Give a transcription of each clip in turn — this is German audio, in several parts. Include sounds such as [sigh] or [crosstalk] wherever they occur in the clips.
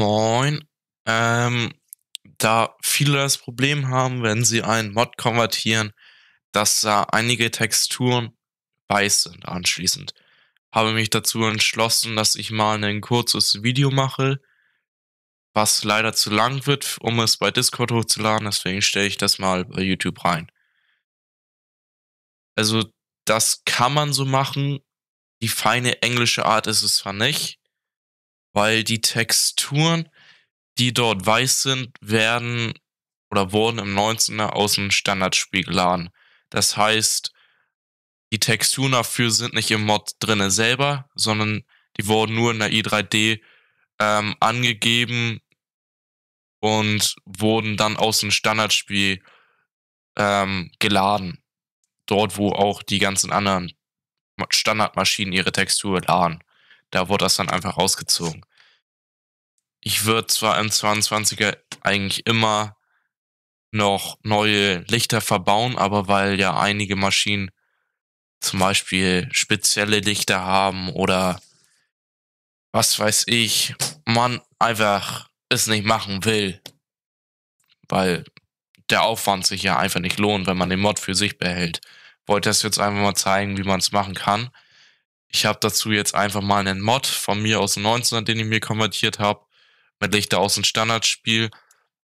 Moin. Ähm, da viele das Problem haben, wenn sie einen Mod konvertieren, dass da einige Texturen weiß sind anschließend. Habe mich dazu entschlossen, dass ich mal ein kurzes Video mache, was leider zu lang wird, um es bei Discord hochzuladen, deswegen stelle ich das mal bei YouTube rein. Also, das kann man so machen. Die feine englische Art ist es zwar nicht, weil die Texturen, die dort weiß sind, werden oder wurden im 19er aus dem Standardspiegeladen. Das heißt, die Texturen dafür sind nicht im Mod drinne selber, sondern die wurden nur in der i3D ähm, angegeben und wurden dann aus dem Standardspiel ähm, geladen. Dort, wo auch die ganzen anderen Standardmaschinen ihre Textur laden da wurde das dann einfach rausgezogen. Ich würde zwar im 22er eigentlich immer noch neue Lichter verbauen, aber weil ja einige Maschinen zum Beispiel spezielle Lichter haben oder was weiß ich, man einfach es nicht machen will, weil der Aufwand sich ja einfach nicht lohnt, wenn man den Mod für sich behält. Wollte das jetzt einfach mal zeigen, wie man es machen kann. Ich habe dazu jetzt einfach mal einen Mod von mir aus dem 19er, den ich mir konvertiert habe, mit Lichter aus dem Standardspiel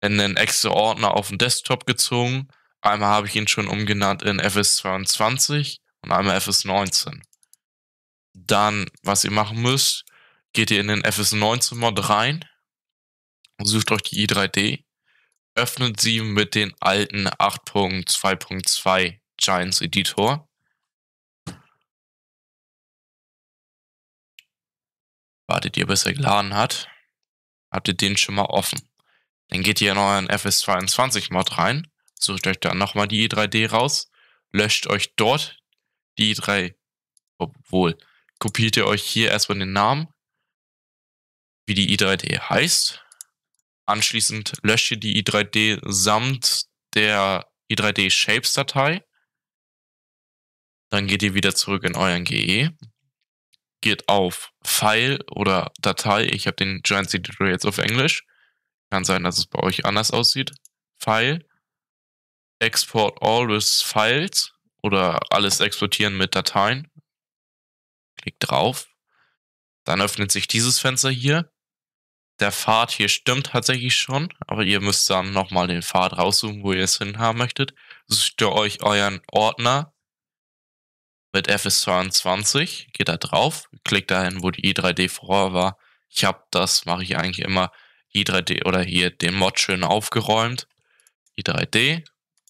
in einen extra Ordner auf den Desktop gezogen. Einmal habe ich ihn schon umgenannt in FS22 und einmal FS19. Dann, was ihr machen müsst, geht ihr in den FS19-Mod rein, sucht euch die i3D, öffnet sie mit den alten 8.2.2 Giants Editor wartet ihr, bis er geladen hat, habt ihr den schon mal offen. Dann geht ihr in euren FS22-Mod rein, sucht euch dann nochmal die E3D raus, löscht euch dort die E3, obwohl, kopiert ihr euch hier erstmal den Namen, wie die e 3 d heißt. Anschließend löscht ihr die e 3 d samt der e 3 d Shapes Datei. Dann geht ihr wieder zurück in euren GE, geht auf File oder Datei. Ich habe den Giant City jetzt auf Englisch. Kann sein, dass es bei euch anders aussieht. File. Export all with Files oder alles exportieren mit Dateien. Klick drauf. Dann öffnet sich dieses Fenster hier. Der Pfad hier stimmt tatsächlich schon, aber ihr müsst dann nochmal den Pfad raussuchen, wo ihr es hin haben möchtet. Sucht ihr euch euren Ordner mit FS22, geht da drauf, klickt dahin, wo die i3D vorher war. Ich habe das, mache ich eigentlich immer, i3D oder hier den Mod schön aufgeräumt. i3D.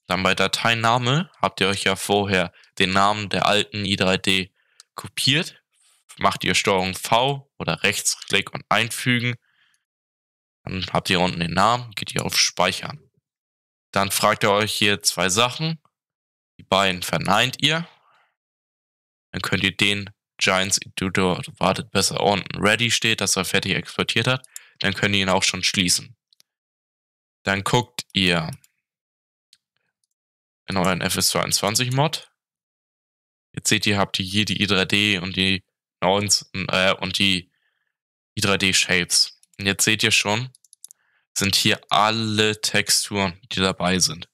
Dann bei Dateiname habt ihr euch ja vorher den Namen der alten i3D kopiert. Macht ihr Steuerung V oder Rechtsklick und einfügen. Dann habt ihr unten den Namen, geht ihr auf Speichern. Dann fragt ihr euch hier zwei Sachen. Die beiden verneint ihr dann könnt ihr den Giants Editor wartet besser unten ready steht, dass er fertig exportiert hat, dann könnt ihr ihn auch schon schließen. Dann guckt ihr in euren FS22 Mod. Jetzt seht ihr, habt ihr hier die i3D und die Nouns äh, und die i3D Shapes. Und jetzt seht ihr schon, sind hier alle Texturen, die dabei sind.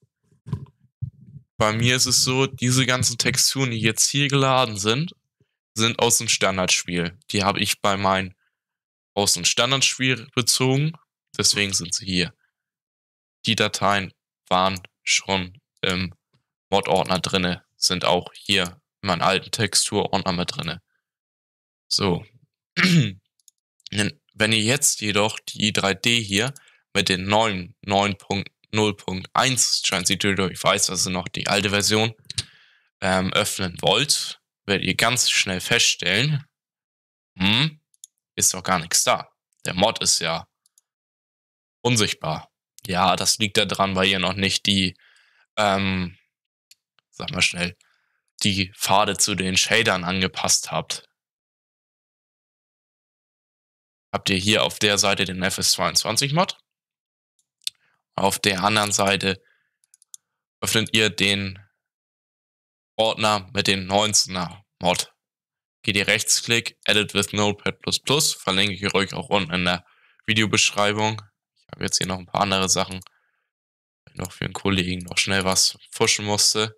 Bei mir ist es so, diese ganzen Texturen, die jetzt hier geladen sind, sind aus dem Standardspiel. Die habe ich bei meinem aus dem Standardspiel bezogen, deswegen sind sie hier. Die Dateien waren schon im Mod-Ordner drinne, sind auch hier in meinem alten Texturordner mit drinne. So. [clears throat] Wenn ihr jetzt jedoch die 3D hier mit den neuen 9.0 0.1 Transitor, ich weiß, das ist noch die alte Version, ähm, öffnen wollt, werdet ihr ganz schnell feststellen, hm, ist doch gar nichts da. Der Mod ist ja unsichtbar. Ja, das liegt daran, weil ihr noch nicht die, ähm, sag mal schnell, die Pfade zu den Shadern angepasst habt. Habt ihr hier auf der Seite den FS22-Mod? Auf der anderen Seite öffnet ihr den Ordner mit den 19er Mod. Geht ihr Rechtsklick, Edit with Notepad++, verlinke ich euch auch unten in der Videobeschreibung. Ich habe jetzt hier noch ein paar andere Sachen, wenn noch für einen Kollegen noch schnell was fuschen musste.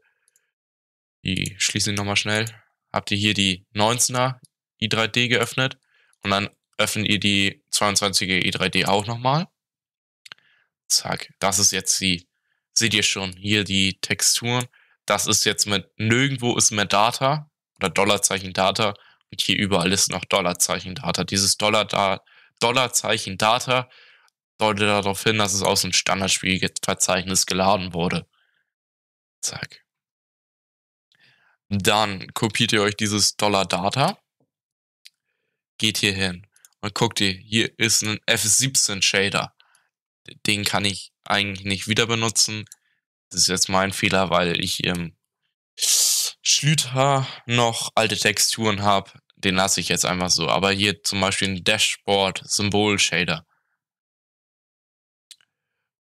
Die schließe ich nochmal schnell. Habt ihr hier die 19er i3D geöffnet und dann öffnet ihr die 22er i3D auch nochmal zack, das ist jetzt sie. Seht ihr schon hier die Texturen? Das ist jetzt mit nirgendwo ist mehr Data oder Dollarzeichen Data und hier überall ist noch Dollarzeichen Data. Dieses Dollar da, Dollarzeichen Data deutet darauf hin, dass es aus dem Standardspielverzeichnis geladen wurde. Zack. Dann kopiert ihr euch dieses Dollar Data, geht hier hin und guckt ihr, hier ist ein F17 Shader den kann ich eigentlich nicht wieder benutzen. Das ist jetzt mein Fehler, weil ich im Schlüter noch alte Texturen habe. Den lasse ich jetzt einfach so. Aber hier zum Beispiel ein Dashboard-Symbol-Shader.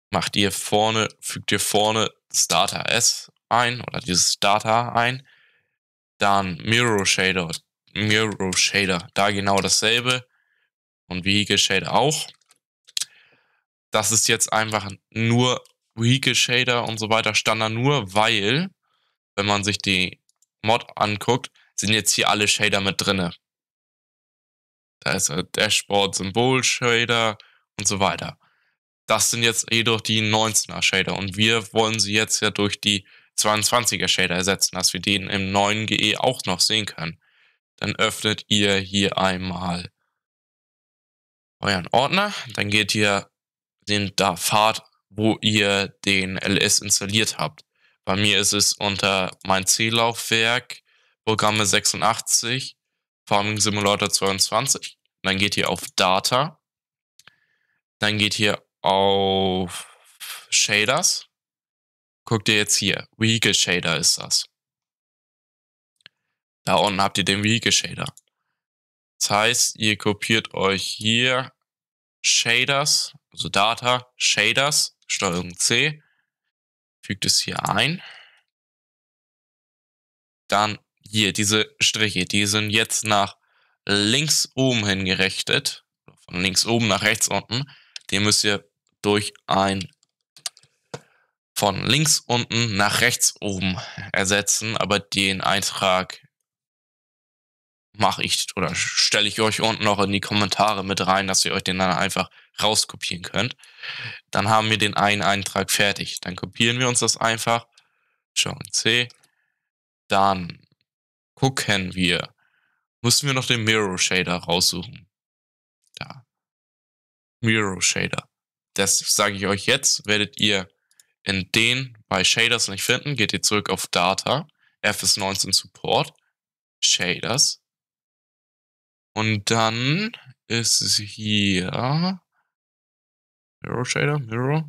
Macht ihr vorne, fügt ihr vorne das Data S ein oder dieses Data ein. Dann Mirror Shader, Mirror Shader, da genau dasselbe. Und Vehicle Shader auch das ist jetzt einfach nur weake Shader und so weiter Standard nur, weil, wenn man sich die Mod anguckt, sind jetzt hier alle Shader mit drinne. Da ist halt Dashboard, Symbol, Shader und so weiter. Das sind jetzt jedoch die 19er Shader und wir wollen sie jetzt ja durch die 22er Shader ersetzen, dass wir den im neuen GE auch noch sehen können. Dann öffnet ihr hier einmal euren Ordner, dann geht ihr den da fahrt, wo ihr den LS installiert habt. Bei mir ist es unter mein C-Laufwerk, Programme 86, Farming Simulator 22. dann geht ihr auf Data. Dann geht ihr auf Shaders. Guckt ihr jetzt hier. Vehicle Shader ist das. Da unten habt ihr den Vehicle Shader. Das heißt, ihr kopiert euch hier Shaders also Data, Shaders, Steuerung C, fügt es hier ein. Dann hier diese Striche, die sind jetzt nach links oben hingerichtet, von links oben nach rechts unten. Die müsst ihr durch ein von links unten nach rechts oben ersetzen, aber den Eintrag mache ich oder stelle ich euch unten noch in die Kommentare mit rein, dass ihr euch den dann einfach rauskopieren könnt. Dann haben wir den einen Eintrag fertig. Dann kopieren wir uns das einfach. Schon C. Dann gucken wir. Müssen wir noch den Mirror Shader raussuchen. Da. Mirror Shader. Das sage ich euch jetzt. Werdet ihr in den bei Shaders nicht finden. Geht ihr zurück auf Data. FS19 Support. Shaders. Und dann ist es hier Mirror Shader, Mirror.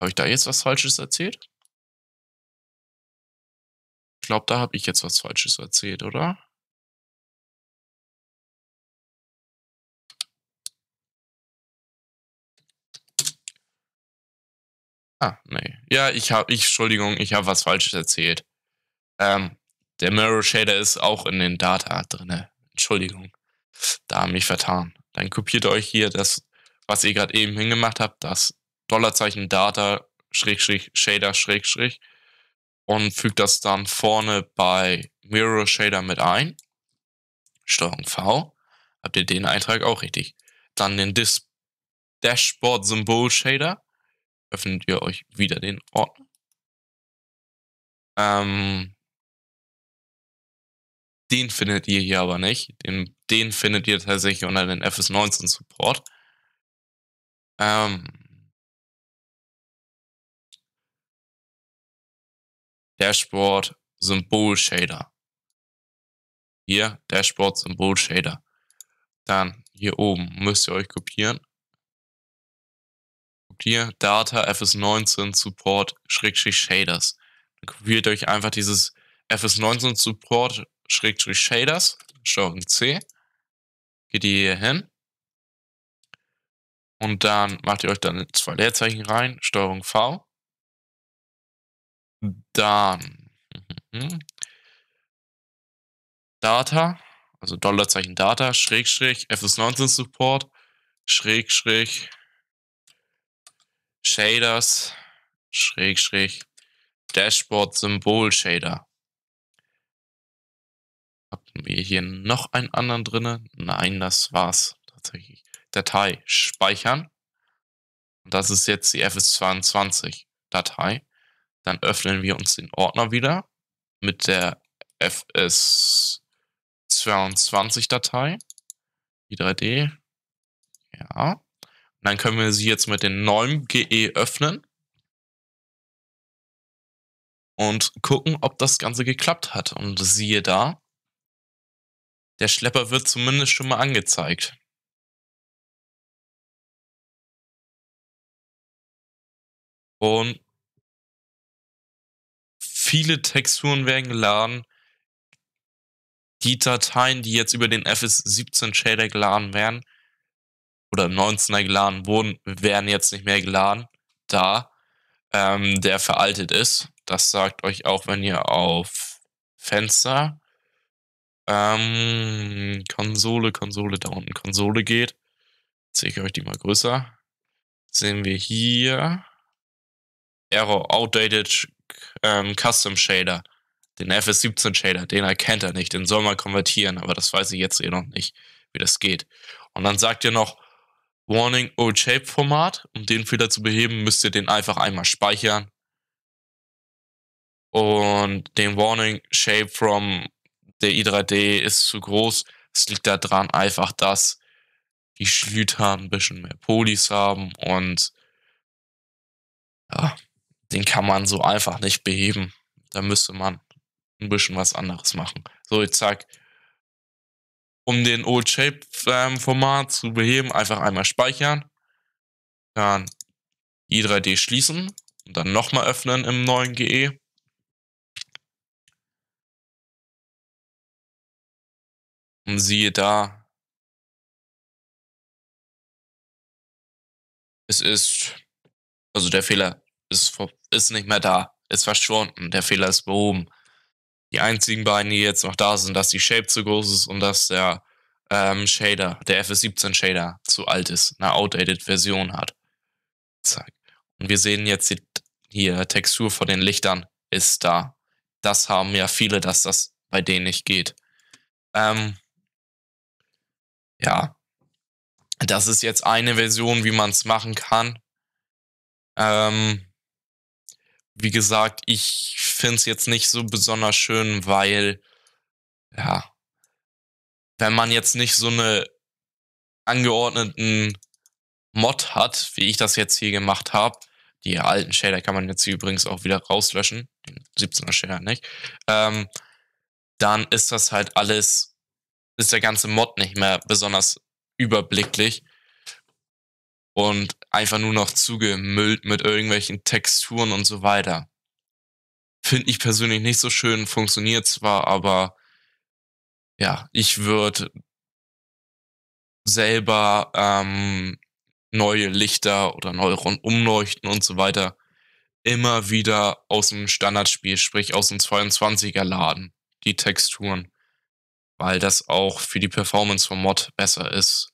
Habe ich da jetzt was Falsches erzählt? Ich glaube, da habe ich jetzt was Falsches erzählt, oder? Ah, nee. Ja, ich habe, ich, Entschuldigung, ich habe was Falsches erzählt. Ähm, der Mirror Shader ist auch in den Data drinne. Entschuldigung. Da haben mich vertan. Dann kopiert euch hier das, was ihr gerade eben hingemacht habt, das Dollarzeichen Data, Schrägstrich, Shader, Schrägstrich. Und fügt das dann vorne bei Mirror Shader mit ein. Steuerung V. Habt ihr den Eintrag auch richtig. Dann den Dis Dashboard Symbol Shader. Öffnet ihr euch wieder den Ordner. Ähm, den findet ihr hier aber nicht. Den, den findet ihr tatsächlich unter den FS19 Support. Ähm, Dashboard Symbol Shader. Hier Dashboard Symbol Shader. Dann hier oben müsst ihr euch kopieren. Hier, Data FS19 Support Schrägstrich Shaders. Dann kopiert euch einfach dieses FS19 Support Schrägstrich Shaders, Steuerung C. Geht ihr hier hin. Und dann macht ihr euch dann zwei Leerzeichen rein, Steuerung V. Dann [laughs] mhm. Data, also Dollarzeichen Data, Schrägstrich, FS19 Support, Schrägstrich, Shaders, Schrägstrich, Dashboard Symbol Shader hatten wir hier noch einen anderen drin. Nein, das war's tatsächlich. Datei speichern. das ist jetzt die FS22 Datei. Dann öffnen wir uns den Ordner wieder mit der FS22 Datei. Die 3D. Ja. Und dann können wir sie jetzt mit den neuen GE öffnen und gucken, ob das Ganze geklappt hat. Und siehe da, der Schlepper wird zumindest schon mal angezeigt. Und viele Texturen werden geladen. Die Dateien, die jetzt über den FS17 Shader geladen werden oder 19er geladen wurden, werden jetzt nicht mehr geladen, da ähm, der veraltet ist. Das sagt euch auch, wenn ihr auf Fenster ähm, Konsole, Konsole da unten Konsole geht. Zeige ich euch die mal größer. Sehen wir hier. Error, outdated ähm, Custom Shader. Den FS17 Shader, den erkennt er nicht. Den soll man konvertieren, aber das weiß ich jetzt eh noch nicht, wie das geht. Und dann sagt ihr noch, Warning Old Shape Format. Um den Fehler zu beheben, müsst ihr den einfach einmal speichern. Und den Warning Shape from der i3D ist zu groß. Es liegt daran einfach, dass die Schlüter ein bisschen mehr Polis haben und ja, den kann man so einfach nicht beheben. Da müsste man ein bisschen was anderes machen. So, ich sag, um den Old Shape ähm, Format zu beheben, einfach einmal speichern, dann i3D schließen und dann nochmal öffnen im neuen GE Und siehe da, es ist, also der Fehler ist, ist nicht mehr da, ist verschwunden, der Fehler ist behoben. Die einzigen beiden, die jetzt noch da sind, dass die Shape zu groß ist und dass der ähm, Shader, der FS17 Shader zu alt ist, eine outdated Version hat. Zack. Und wir sehen jetzt die, hier Textur vor den Lichtern ist da. Das haben ja viele, dass das bei denen nicht geht. Ähm, ja, das ist jetzt eine Version, wie man es machen kann. Ähm, wie gesagt, ich finde es jetzt nicht so besonders schön, weil, ja, wenn man jetzt nicht so eine angeordneten Mod hat, wie ich das jetzt hier gemacht habe, die alten Shader kann man jetzt hier übrigens auch wieder rauslöschen, den 17er Shader nicht, ähm, dann ist das halt alles ist der ganze Mod nicht mehr besonders überblicklich und einfach nur noch zugemüllt mit irgendwelchen Texturen und so weiter. Finde ich persönlich nicht so schön, funktioniert zwar, aber ja, ich würde selber ähm, neue Lichter oder neue Rundumleuchten und so weiter immer wieder aus dem Standardspiel, sprich aus dem 22er laden, die Texturen weil das auch für die Performance vom Mod besser ist.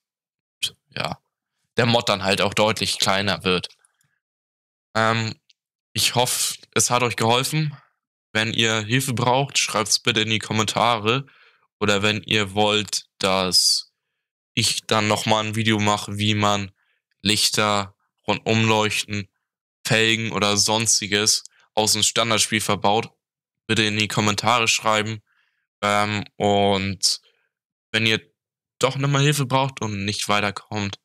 Und, ja, der Mod dann halt auch deutlich kleiner wird. Ähm, ich hoffe, es hat euch geholfen. Wenn ihr Hilfe braucht, schreibt es bitte in die Kommentare. Oder wenn ihr wollt, dass ich dann nochmal ein Video mache, wie man Lichter, Rundumleuchten, Felgen oder sonstiges aus dem Standardspiel verbaut, bitte in die Kommentare schreiben. Ähm, und wenn ihr doch nochmal Hilfe braucht und nicht weiterkommt,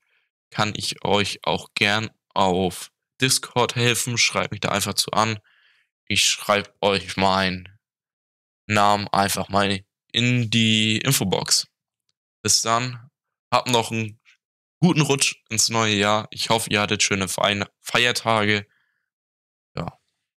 kann ich euch auch gern auf Discord helfen. Schreibt mich da einfach zu an. Ich schreibe euch meinen Namen einfach mal in die Infobox. Bis dann. Habt noch einen guten Rutsch ins neue Jahr. Ich hoffe, ihr hattet schöne Feiertage.